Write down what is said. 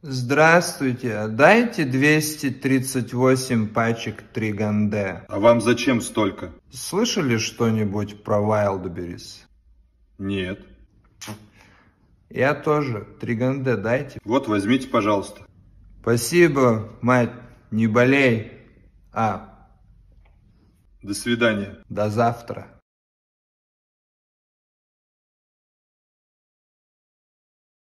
Здравствуйте, дайте 238 пачек Триганде. А вам зачем столько? Слышали что-нибудь про Wildberries? Нет. Я тоже. Триганде дайте. Вот, возьмите, пожалуйста. Спасибо, мать, не болей. А. До свидания. До завтра.